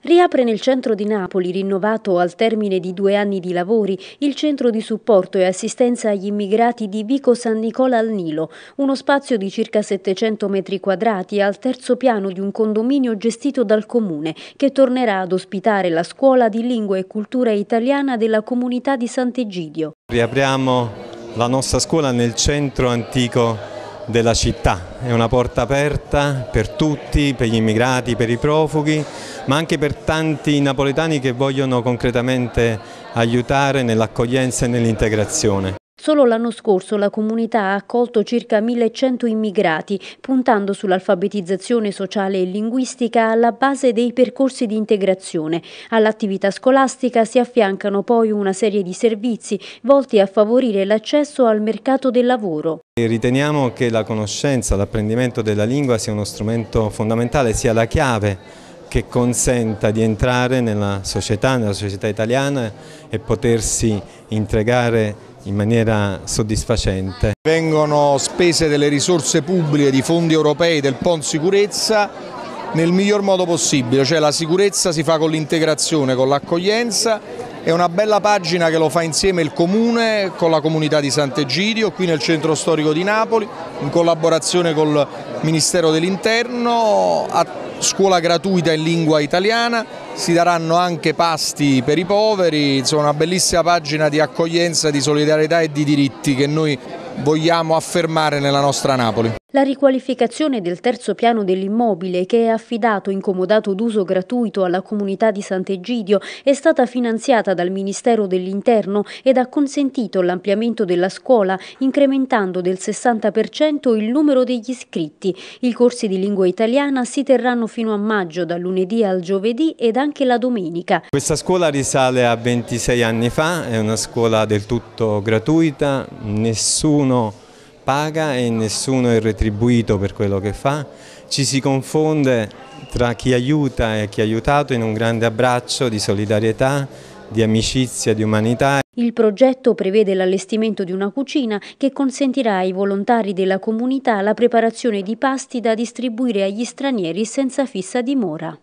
Riapre nel centro di Napoli, rinnovato al termine di due anni di lavori, il centro di supporto e assistenza agli immigrati di Vico San Nicola al Nilo, uno spazio di circa 700 metri quadrati al terzo piano di un condominio gestito dal comune, che tornerà ad ospitare la scuola di lingua e cultura italiana della comunità di Sant'Egidio. Riapriamo la nostra scuola nel centro antico della città, è una porta aperta per tutti, per gli immigrati, per i profughi, ma anche per tanti napoletani che vogliono concretamente aiutare nell'accoglienza e nell'integrazione. Solo l'anno scorso la comunità ha accolto circa 1100 immigrati, puntando sull'alfabetizzazione sociale e linguistica alla base dei percorsi di integrazione. All'attività scolastica si affiancano poi una serie di servizi volti a favorire l'accesso al mercato del lavoro. Riteniamo che la conoscenza, l'apprendimento della lingua sia uno strumento fondamentale, sia la chiave che consenta di entrare nella società, nella società italiana e potersi integrare in maniera soddisfacente. Vengono spese delle risorse pubbliche, di fondi europei, del PON sicurezza nel miglior modo possibile, cioè la sicurezza si fa con l'integrazione, con l'accoglienza è una bella pagina che lo fa insieme il Comune con la comunità di Sant'Egidio, qui nel centro storico di Napoli, in collaborazione col Ministero dell'Interno, a scuola gratuita in lingua italiana, si daranno anche pasti per i poveri, insomma una bellissima pagina di accoglienza, di solidarietà e di diritti che noi vogliamo affermare nella nostra Napoli. La riqualificazione del terzo piano dell'immobile, che è affidato incomodato d'uso gratuito alla comunità di Sant'Egidio, è stata finanziata dal Ministero dell'Interno ed ha consentito l'ampliamento della scuola, incrementando del 60% il numero degli iscritti. I corsi di lingua italiana si terranno fino a maggio, dal lunedì al giovedì ed anche la domenica. Questa scuola risale a 26 anni fa, è una scuola del tutto gratuita, nessuno paga e nessuno è retribuito per quello che fa, ci si confonde tra chi aiuta e chi ha aiutato in un grande abbraccio di solidarietà, di amicizia, di umanità. Il progetto prevede l'allestimento di una cucina che consentirà ai volontari della comunità la preparazione di pasti da distribuire agli stranieri senza fissa dimora.